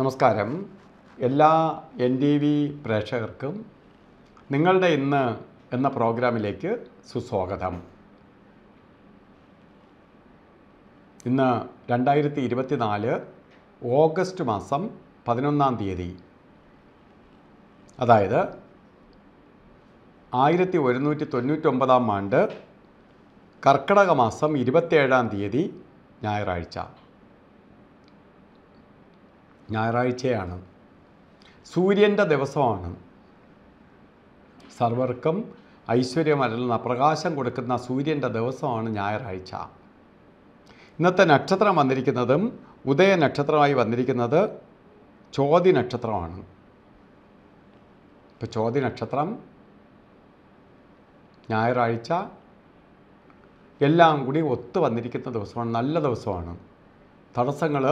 നമസ്കാരം എല്ലാ N T V പ്രേക്ഷകർക്കും നിങ്ങളുടെ ഇന്ന് എന്ന പ്രോഗ്രാമിലേക്ക് സുസ്വാഗതം ഇന്ന് രണ്ടായിരത്തി ഇരുപത്തിനാല് ഓഗസ്റ്റ് മാസം പതിനൊന്നാം തീയതി അതായത് ആയിരത്തി ഒരുന്നൂറ്റി തൊണ്ണൂറ്റൊമ്പതാം ആണ്ട് കർക്കിടക മാസം ഇരുപത്തേഴാം തീയതി ഞായറാഴ്ച ഞായറാഴ്ചയാണ് സൂര്യൻ്റെ ദിവസമാണ് സർവർക്കും ഐശ്വര്യമരുന്ന പ്രകാശം കൊടുക്കുന്ന സൂര്യൻ്റെ ദിവസമാണ് ഞായറാഴ്ച ഇന്നത്തെ നക്ഷത്രം വന്നിരിക്കുന്നതും ഉദയ നക്ഷത്രമായി വന്നിരിക്കുന്നത് ചോതി നക്ഷത്രമാണ് ഇപ്പോൾ ചോതി നക്ഷത്രം ഞായറാഴ്ച എല്ലാം കൂടി ഒത്തു വന്നിരിക്കുന്ന ദിവസമാണ് നല്ല ദിവസമാണ് തടസ്സങ്ങൾ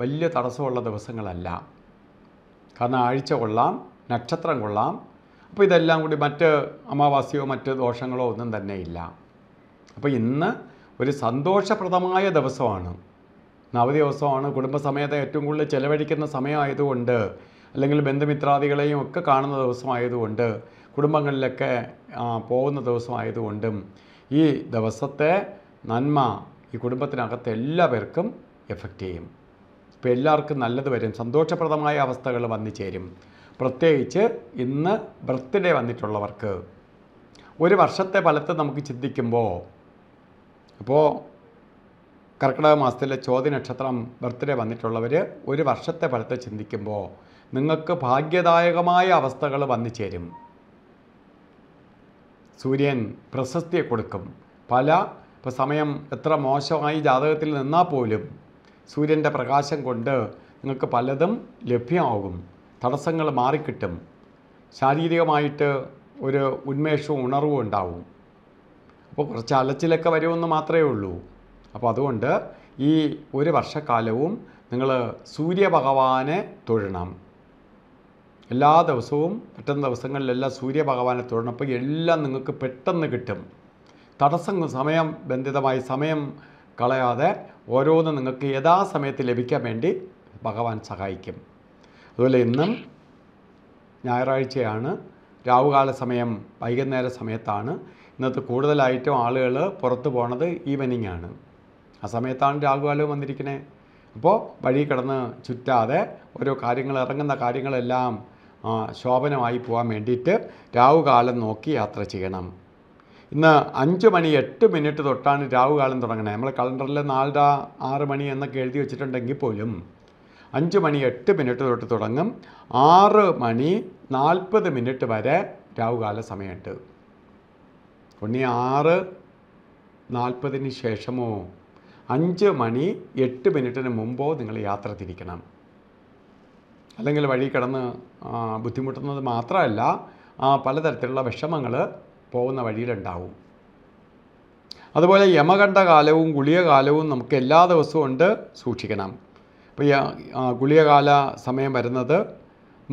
വലിയ തടസ്സമുള്ള ദിവസങ്ങളല്ല കാരണം ആഴ്ച കൊള്ളാം നക്ഷത്രം കൊള്ളാം അപ്പോൾ ഇതെല്ലാം കൂടി മറ്റ് അമാവാസ്യോ മറ്റ് ദോഷങ്ങളോ ഒന്നും തന്നെ ഇല്ല അപ്പോൾ ഇന്ന് ഒരു സന്തോഷപ്രദമായ ദിവസമാണ് നവതി ദിവസമാണ് കുടുംബസമേത ഏറ്റവും കൂടുതൽ ചെലവഴിക്കുന്ന സമയമായതുകൊണ്ട് അല്ലെങ്കിൽ ബന്ധുമിത്രാദികളെയും ഒക്കെ കാണുന്ന ദിവസമായതുകൊണ്ട് കുടുംബങ്ങളിലൊക്കെ പോകുന്ന ദിവസമായതുകൊണ്ടും ഈ ദിവസത്തെ നന്മ ഈ കുടുംബത്തിനകത്ത് എല്ലാവർക്കും എഫക്റ്റ് ചെയ്യും അപ്പോൾ എല്ലാവർക്കും നല്ലത് വരും സന്തോഷപ്രദമായ അവസ്ഥകൾ വന്നു ചേരും പ്രത്യേകിച്ച് ഇന്ന് ബർത്ത്ഡേ വന്നിട്ടുള്ളവർക്ക് ഒരു വർഷത്തെ ഫലത്ത് നമുക്ക് ചിന്തിക്കുമ്പോൾ അപ്പോൾ കർക്കിടക മാസത്തിലെ ചോദ്യ നക്ഷത്രം ബർത്ത്ഡേ വന്നിട്ടുള്ളവർ ഒരു വർഷത്തെ ഫലത്തെ ചിന്തിക്കുമ്പോൾ നിങ്ങൾക്ക് ഭാഗ്യദായകമായ അവസ്ഥകൾ വന്നു ചേരും സൂര്യൻ പ്രശസ്തിയെ കൊടുക്കും പല ഇപ്പോൾ സമയം എത്ര മോശമായി ജാതകത്തിൽ നിന്നാൽ പോലും സൂര്യൻ്റെ പ്രകാശം കൊണ്ട് നിങ്ങൾക്ക് പലതും ലഭ്യമാകും തടസ്സങ്ങൾ മാറിക്കിട്ടും ശാരീരികമായിട്ട് ഒരു ഉന്മേഷവും ഉണർവും ഉണ്ടാവും അപ്പോൾ കുറച്ച് അലച്ചിലൊക്കെ വരുമെന്ന് മാത്രമേ ഉള്ളൂ അപ്പോൾ അതുകൊണ്ട് ഈ ഒരു വർഷക്കാലവും നിങ്ങൾ സൂര്യഭഗവാനെ തൊഴണം എല്ലാ ദിവസവും പെട്ടെന്ന് ദിവസങ്ങളിലെല്ലാം സൂര്യഭഗവാനെ തൊഴണം അപ്പോൾ എല്ലാം നിങ്ങൾക്ക് പെട്ടെന്ന് കിട്ടും തടസ്സങ്ങൾ സമയം ബന്ധിതമായി സമയം കളയാതെ ഓരോന്നും നിങ്ങൾക്ക് യഥാസമയത്ത് ലഭിക്കാൻ വേണ്ടി ഭഗവാൻ സഹായിക്കും അതുപോലെ ഇന്നും ഞായറാഴ്ചയാണ് രാവുകാല സമയം വൈകുന്നേര സമയത്താണ് ഇന്നത്തെ കൂടുതലായിട്ടും ആളുകൾ പുറത്തു പോണത് ഈവനിങ് ആണ് ആ സമയത്താണ് രാഹുകാലവും വന്നിരിക്കുന്നത് അപ്പോൾ വഴി കിടന്ന് ചുറ്റാതെ ഓരോ കാര്യങ്ങൾ ഇറങ്ങുന്ന കാര്യങ്ങളെല്ലാം ശോഭനമായി പോകാൻ വേണ്ടിയിട്ട് രാഹുകാലം നോക്കി യാത്ര ചെയ്യണം ഇന്ന് അഞ്ച് മണി എട്ട് മിനിറ്റ് തൊട്ടാണ് രാവുകാലം തുടങ്ങുന്നത് നമ്മൾ കലണ്ടറിൽ നാലര ആറ് മണി എന്നൊക്കെ എഴുതി വെച്ചിട്ടുണ്ടെങ്കിൽ പോലും അഞ്ച് മണി എട്ട് മിനിറ്റ് തൊട്ട് തുടങ്ങും ആറ് മണി നാൽപ്പത് മിനിറ്റ് വരെ രാവുകാല സമയമുണ്ട് ഉണ്ണി ആറ് നാൽപ്പതിന് ശേഷമോ അഞ്ച് മണി എട്ട് മിനിറ്റിന് മുമ്പോ നിങ്ങൾ യാത്ര തിരിക്കണം അല്ലെങ്കിൽ വഴി കിടന്ന് ബുദ്ധിമുട്ടുന്നത് മാത്രമല്ല പലതരത്തിലുള്ള വിഷമങ്ങൾ പോകുന്ന വഴിയിലുണ്ടാവും അതുപോലെ യമകണ്ഠ കാലവും ഗുളിക കാലവും നമുക്ക് എല്ലാ ദിവസവും ഉണ്ട് സൂക്ഷിക്കണം അപ്പോൾ ഗുളികകാല സമയം വരുന്നത്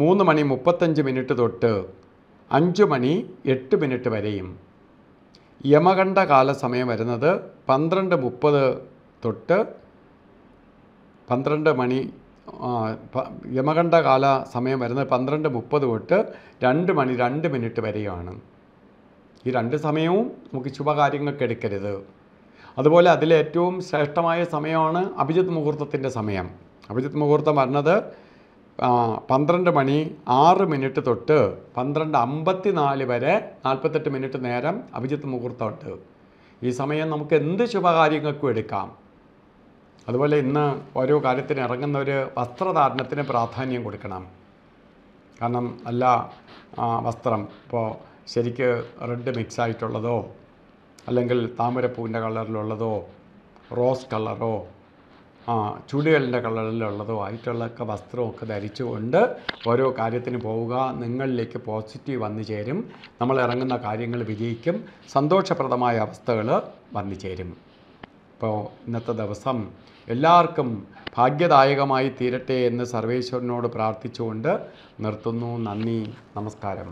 മൂന്ന് മണി മുപ്പത്തഞ്ച് മിനിറ്റ് തൊട്ട് അഞ്ച് മണി എട്ട് മിനിറ്റ് വരെയും യമകണ്ഠ കാല സമയം വരുന്നത് പന്ത്രണ്ട് മുപ്പത് തൊട്ട് പന്ത്രണ്ട് മണി യമകണ്ഠ കാല സമയം വരുന്നത് പന്ത്രണ്ട് മുപ്പത് തൊട്ട് രണ്ട് മണി രണ്ട് മിനിറ്റ് വരെയാണ് ഈ രണ്ട് സമയവും നമുക്ക് ശുഭകാര്യങ്ങൾക്ക് എടുക്കരുത് അതുപോലെ അതിലേറ്റവും ശ്രേഷ്ഠമായ സമയമാണ് അഭിജിത്ത് മുഹൂർത്തത്തിൻ്റെ സമയം അഭിജിത്ത് മുഹൂർത്തം പറഞ്ഞത് പന്ത്രണ്ട് മണി ആറ് മിനിറ്റ് തൊട്ട് പന്ത്രണ്ട് അമ്പത്തി നാല് വരെ നാൽപ്പത്തെട്ട് മിനിറ്റ് നേരം അഭിജിത്ത് മുഹൂർത്തമുണ്ട് ഈ സമയം നമുക്ക് എന്ത് ശുഭകാര്യങ്ങൾക്കും എടുക്കാം അതുപോലെ ഇന്ന് ഓരോ കാര്യത്തിന് ഇറങ്ങുന്ന ഒരു വസ്ത്രധാരണത്തിന് പ്രാധാന്യം കൊടുക്കണം കാരണം നല്ല വസ്ത്രം ഇപ്പോൾ ശരിക്ക് റെഡ് മിക്സ് ആയിട്ടുള്ളതോ അല്ലെങ്കിൽ താമരപ്പൂവിൻ്റെ കളറിലുള്ളതോ റോസ് കളറോ ചുടികളിൻ്റെ കളറിലുള്ളതോ ആയിട്ടുള്ളതൊക്കെ വസ്ത്രമൊക്കെ ധരിച്ചുകൊണ്ട് ഓരോ കാര്യത്തിന് പോവുക നിങ്ങളിലേക്ക് പോസിറ്റീവ് വന്നു ചേരും നമ്മൾ ഇറങ്ങുന്ന കാര്യങ്ങൾ വിജയിക്കും സന്തോഷപ്രദമായ അവസ്ഥകൾ വന്നു ചേരും ഇപ്പോൾ ഇന്നത്തെ ദിവസം എല്ലാവർക്കും ഭാഗ്യദായകമായി തീരട്ടെ എന്ന് സർവേശ്വരനോട് പ്രാർത്ഥിച്ചുകൊണ്ട് നിർത്തുന്നു നന്ദി നമസ്കാരം